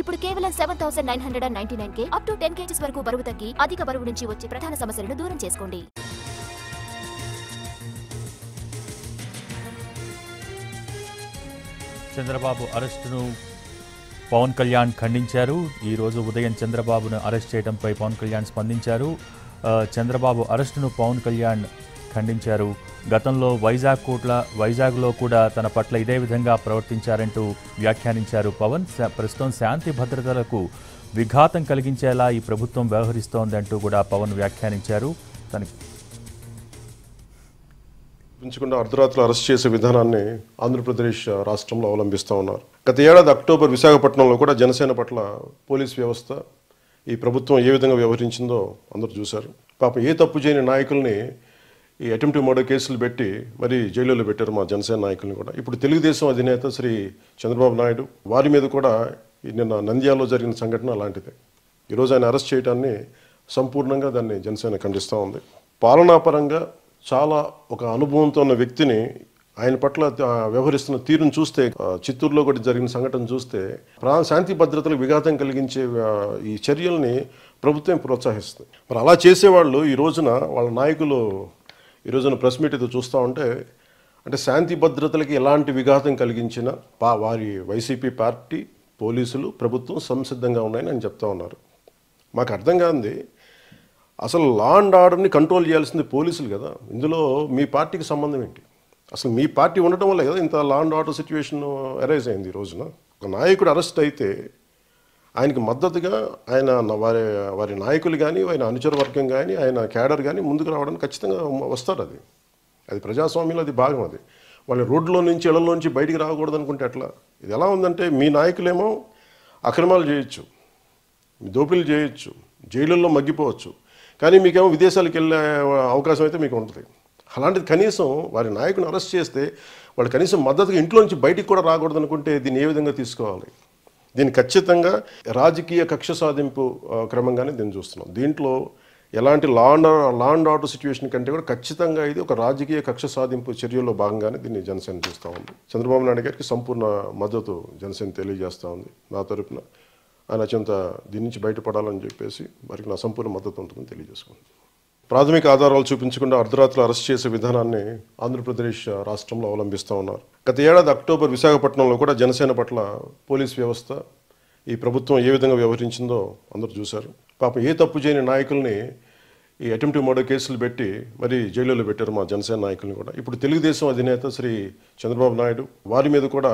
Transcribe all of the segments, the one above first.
ఇప్పుడు కేవలం seven thousand nine hundred and ninety nine కే అప్ టు టెన్ కేజీస్ వరకు బరువు తగ్గి అధిక బరువు నుంచి వచ్చే ప్రధాన సమస్యలను దూరం చేసుకోండి చంద్రబాబు అరెస్టును పవన్ కళ్యాణ్ ఖండించారు ఈరోజు ఉదయం చంద్రబాబును అరెస్ట్ చేయడంపై పవన్ కళ్యాణ్ స్పందించారు చంద్రబాబు అరెస్టును పవన్ కళ్యాణ్ ఖండించారు గతంలో వైజాగ్ కోట్ల వైజాగ్లో కూడా తన పట్ల ఇదే విధంగా ప్రవర్తించారంటూ వ్యాఖ్యానించారు పవన్ ప్రస్తుతం శాంతి భద్రతలకు విఘాతం కలిగించేలా ఈ ప్రభుత్వం వ్యవహరిస్తోందంటూ కూడా పవన్ వ్యాఖ్యానించారు తన పెంచకుండా అర్ధరాత్రులు అరెస్ట్ చేసే విధానాన్ని ఆంధ్రప్రదేశ్ రాష్ట్రంలో అవలంబిస్తూ ఉన్నారు గత ఏడాది అక్టోబర్ విశాఖపట్నంలో కూడా జనసేన పట్ల పోలీస్ వ్యవస్థ ఈ ప్రభుత్వం ఏ విధంగా వ్యవహరించిందో అందరూ చూశారు పాపం ఏ తప్పు చేయని నాయకుల్ని ఈ అటెంప్ట్ మర్డర్ కేసులు పెట్టి మరి జైలులో పెట్టారు మా జనసేన నాయకులను కూడా ఇప్పుడు తెలుగుదేశం అధినేత శ్రీ చంద్రబాబు నాయుడు వారి మీద కూడా నిన్న నంద్యాలలో జరిగిన సంఘటన అలాంటిదే ఈరోజు ఆయన అరెస్ట్ చేయడాన్ని సంపూర్ణంగా దాన్ని జనసేన ఖండిస్తూ ఉంది పాలనాపరంగా చాలా ఒక అనుభవంతో ఉన్న వ్యక్తిని ఆయన పట్ల వ్యవహరిస్తున్న తీరును చూస్తే చిత్తూరులో కూడా జరిగిన సంఘటన చూస్తే ప్రా శాంతి భద్రతలకు విఘాతం కలిగించే ఈ చర్యల్ని ప్రభుత్వం ప్రోత్సహిస్తుంది మరి అలా చేసేవాళ్ళు ఈ రోజున వాళ్ళ నాయకులు ఈరోజున ప్రెస్ మీట్ ఇది చూస్తూ ఉంటే అంటే శాంతి భద్రతలకి ఎలాంటి విఘాతం కలిగించిన పా వారి వైసీపీ పార్టీ పోలీసులు ప్రభుత్వం సంసిద్ధంగా ఉన్నాయని ఆయన చెప్తా ఉన్నారు మాకు అర్థం కాంది అసలు లా అండ్ ఆర్డర్ని కంట్రోల్ చేయాల్సింది పోలీసులు కదా ఇందులో మీ పార్టీకి సంబంధం ఏంటి అసలు మీ పార్టీ ఉండటం వల్ల కదా ఇంత law and order situation arise అయింది ఈ రోజున ఒక నాయకుడు అరెస్ట్ అయితే ఆయనకి మద్దతుగా ఆయన వారి వారి నాయకులు కానీ ఆయన అనుచర వర్గం కానీ ఆయన క్యాడర్ కానీ ముందుకు రావడానికి ఖచ్చితంగా వస్తారు అది అది ప్రజాస్వామ్యంలో అది భాగం అది వాళ్ళు రోడ్లో నుంచి ఇళ్లలోంచి బయటికి రాకూడదు అనుకుంటే ఎట్లా ఇది ఎలా ఉందంటే మీ నాయకులేమో అక్రమాలు చేయొచ్చు దోపిడీలు చేయొచ్చు జైలుల్లో మగ్గిపోవచ్చు కానీ మీకేమో విదేశాలకు వెళ్ళే అవకాశం అయితే మీకు ఉంటుంది అలాంటిది కనీసం వారి నాయకుని అరెస్ట్ చేస్తే వాళ్ళు కనీసం మద్దతుగా ఇంట్లోంచి బయటికి కూడా రాకూడదు అనుకుంటే దీన్ని ఏ విధంగా తీసుకోవాలి దీన్ని ఖచ్చితంగా రాజకీయ కక్ష సాధింపు క్రమంగానే దీన్ని చూస్తున్నాం దీంట్లో ఎలాంటి law and law and order situation కంటే కూడా ఖచ్చితంగా ఇది ఒక రాజకీయ కక్ష సాధింపు చర్యల్లో భాగంగానే దీన్ని జనసేన చూస్తూ ఉంది చంద్రబాబు నాయుడు గారికి సంపూర్ణ మద్దతు జనసేన తెలియజేస్తూ ఉంది నా తరపున ఆయన అత్యంత దీని నుంచి బయటపడాలని చెప్పేసి వారికి నా సంపూర్ణ మద్దతు ఉంటుందని తెలియజేసుకుంది ప్రాథమిక ఆధారాలు చూపించకుండా అర్ధరాత్రులు అరెస్ట్ చేసే విధానాన్ని ఆంధ్రప్రదేశ్ రాష్ట్రంలో అవలంబిస్తూ ఉన్నారు గత ఏడాది అక్టోబర్ విశాఖపట్నంలో కూడా జనసేన పట్ల పోలీస్ వ్యవస్థ ఈ ప్రభుత్వం ఏ విధంగా వ్యవహరించిందో అందరూ చూశారు పాపం ఏ తప్పు చేయని నాయకుల్ని ఈ అటెంప్ట్ మర్డర్ కేసులు పెట్టి మరి జైలులో పెట్టారు మా జనసేన నాయకుల్ని కూడా ఇప్పుడు తెలుగుదేశం అధినేత శ్రీ చంద్రబాబు నాయుడు వారి మీద కూడా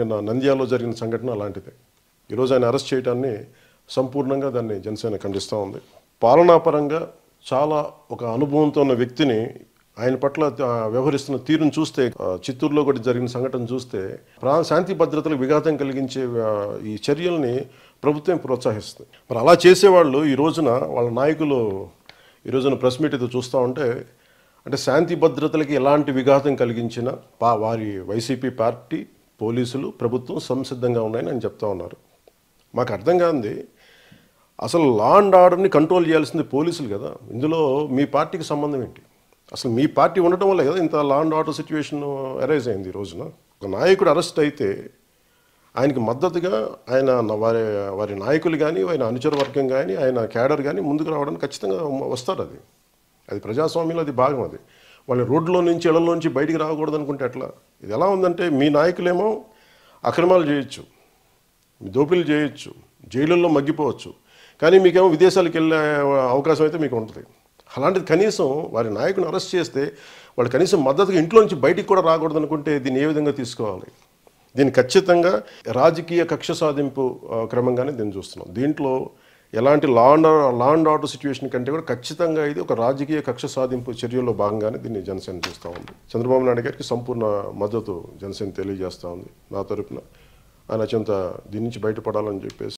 నిన్న నంద్యాలలో జరిగిన సంఘటన అలాంటిదే ఈరోజు ఆయన అరెస్ట్ చేయడాన్ని సంపూర్ణంగా దాన్ని జనసేన ఖండిస్తూ ఉంది పాలనాపరంగా చాలా ఒక అనుభవంతో ఉన్న వ్యక్తిని ఆయన పట్ల వ్యవహరిస్తున్న తీరును చూస్తే చిత్తూరులో కూడా జరిగిన సంఘటన చూస్తే ప్రాణ శాంతి భద్రతలకు విఘాతం కలిగించే ఈ చర్యల్ని ప్రభుత్వం ప్రోత్సహిస్తుంది మరి అలా చేసేవాళ్ళు ఈ రోజున వాళ్ళ నాయకులు ఈ రోజున ప్రెస్ మీట్ ఏదో చూస్తూ ఉంటే అంటే శాంతి భద్రతలకి ఎలాంటి విఘాతం కలిగించిన పా వారి వైసీపీ పార్టీ పోలీసులు ప్రభుత్వం సంసిద్ధంగా ఉన్నాయని అని చెప్తా ఉన్నారు మాకు అర్థం కాంది అసలు లా అండ్ ఆర్డర్ని కంట్రోల్ చేయాల్సింది పోలీసులు కదా ఇందులో మీ పార్టీకి సంబంధం ఏంటి అసలు మీ పార్టీ ఉండటం వల్ల కదా ఇంత law and order situation arise అయింది ఈ రోజున ఒక నాయకుడు అరెస్ట్ అయితే ఆయనకి మద్దతుగా ఆయన వారి వారి నాయకులు కానీ ఆయన అనుచర వర్గం కానీ ఆయన క్యాడర్ కానీ ముందుకు రావడానికి ఖచ్చితంగా వస్తారు అది అది ప్రజాస్వామ్యంలో అది భాగం అది వాళ్ళని రోడ్లో నుంచి ఇళ్లలోంచి బయటికి రాకూడదు అనుకుంటే ఎట్లా ఇది ఎలా ఉందంటే మీ నాయకులేమో అక్రమాలు చేయొచ్చు దోపిడీలు చేయొచ్చు జైలుల్లో మగ్గిపోవచ్చు కానీ మీకేమో విదేశాలకు వెళ్ళే అవకాశం అయితే మీకు ఉంటుంది అలాంటిది కనీసం వారి నాయకుని అరెస్ట్ చేస్తే వాళ్ళు కనీసం మద్దతుగా ఇంట్లో నుంచి బయటికి కూడా రాకూడదు అనుకుంటే దీన్ని ఏ విధంగా తీసుకోవాలి దీన్ని ఖచ్చితంగా రాజకీయ కక్ష సాధింపు క్రమంగానే దీన్ని చూస్తున్నాం దీంట్లో ఎలాంటి law and law and order situation కంటే కూడా ఖచ్చితంగా ఇది ఒక రాజకీయ కక్ష సాధింపు చర్యల్లో భాగంగానే దీన్ని జనసేన చూస్తూ ఉంది చంద్రబాబు నాయుడు గారికి సంపూర్ణ మద్దతు జనసేన తెలియజేస్తూ ఉంది నా తరపున ఆయన అత్యంత దీని నుంచి బయటపడాలని చెప్పేసి